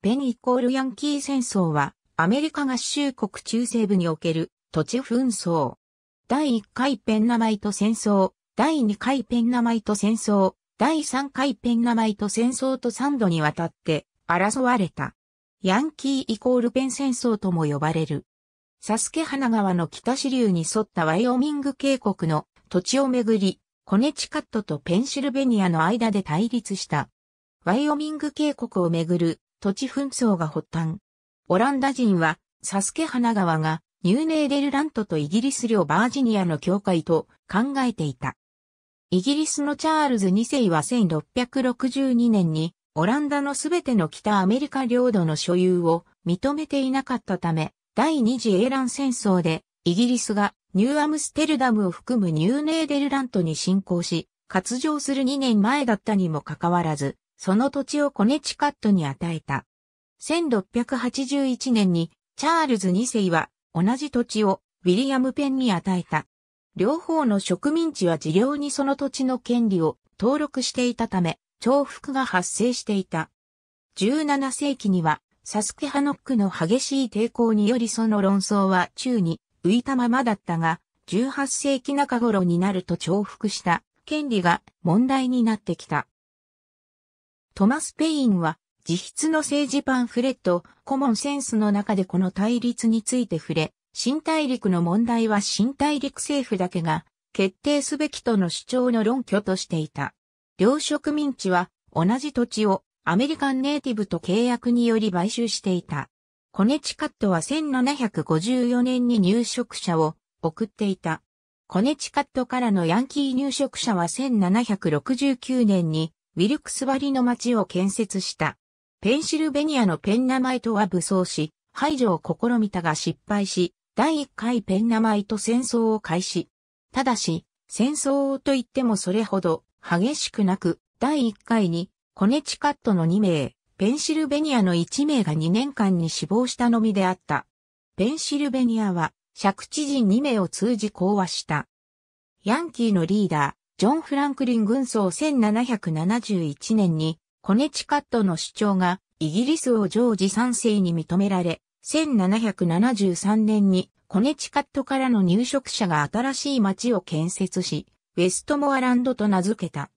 ペンイコールヤンキー戦争は、アメリカ合衆国中西部における土地紛争。第1回ペンナマイト戦争、第2回ペンナマイト戦争、第3回ペンナマイト戦争と3度にわたって争われた。ヤンキーイコールペン戦争とも呼ばれる。サスケ花川の北支流に沿ったワイオミング渓谷の土地をめぐり、コネチカットとペンシルベニアの間で対立した。ワイオミング渓谷をめぐる土地紛争が発端。オランダ人は、サスケ花川が、ニューネーデルラントとイギリス領バージニアの境界と考えていた。イギリスのチャールズ2世は1662年に、オランダのすべての北アメリカ領土の所有を認めていなかったため、第二次英乱戦争で、イギリスがニューアムステルダムを含むニューネーデルラントに侵攻し、割譲する2年前だったにもかかわらず、その土地をコネチカットに与えた。1681年にチャールズ2世は同じ土地をウィリアム・ペンに与えた。両方の植民地は事業にその土地の権利を登録していたため、重複が発生していた。17世紀には、サスケハノックの激しい抵抗によりその論争は宙に浮いたままだったが、18世紀中頃になると重複した権利が問題になってきた。トマス・ペインは、自筆の政治パンフレット、コモンセンスの中でこの対立について触れ、新大陸の問題は新大陸政府だけが決定すべきとの主張の論拠としていた。両植民地は同じ土地をアメリカンネイティブと契約により買収していた。コネチカットは1754年に入植者を送っていた。コネチカットからのヤンキー入植者は1769年にウィルクスバリの町を建設した。ペンシルベニアのペンナマイトは武装し、排除を試みたが失敗し、第1回ペンナマイト戦争を開始。ただし、戦争といってもそれほど激しくなく、第1回にコネチカットの2名、ペンシルベニアの1名が2年間に死亡したのみであった。ペンシルベニアは、借地人2名を通じ講和した。ヤンキーのリーダー。ジョン・フランクリン軍曹1771年に、コネチカットの主張が、イギリスをジョージ3世に認められ、1773年に、コネチカットからの入植者が新しい町を建設し、ウェストモアランドと名付けた。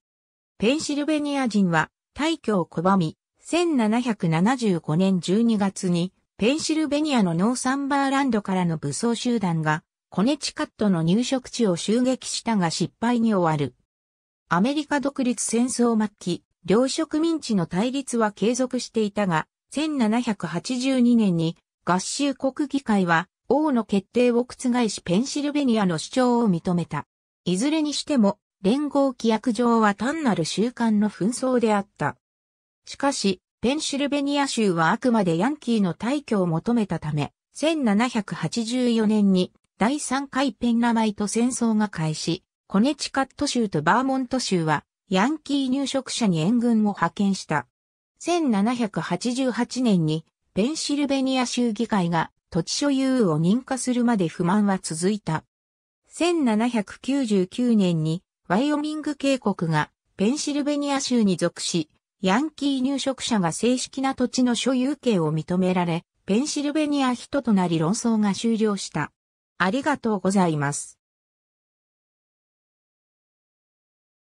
ペンシルベニア人は、退去を拒み、1775年12月に、ペンシルベニアのノーサンバーランドからの武装集団が、コネチカットの入植地を襲撃したが失敗に終わる。アメリカ独立戦争末期、両植民地の対立は継続していたが、1782年に合衆国議会は王の決定を覆しペンシルベニアの主張を認めた。いずれにしても、連合規約上は単なる習慣の紛争であった。しかし、ペンシルベニア州はあくまでヤンキーの退去を求めたため、1784年に第3回ペンラマイト戦争が開始、コネチカット州とバーモント州は、ヤンキー入植者に援軍を派遣した。1788年に、ペンシルベニア州議会が土地所有を認可するまで不満は続いた。1799年に、ワイオミング渓谷がペンシルベニア州に属し、ヤンキー入植者が正式な土地の所有権を認められ、ペンシルベニア人となり論争が終了した。ありがとうございます。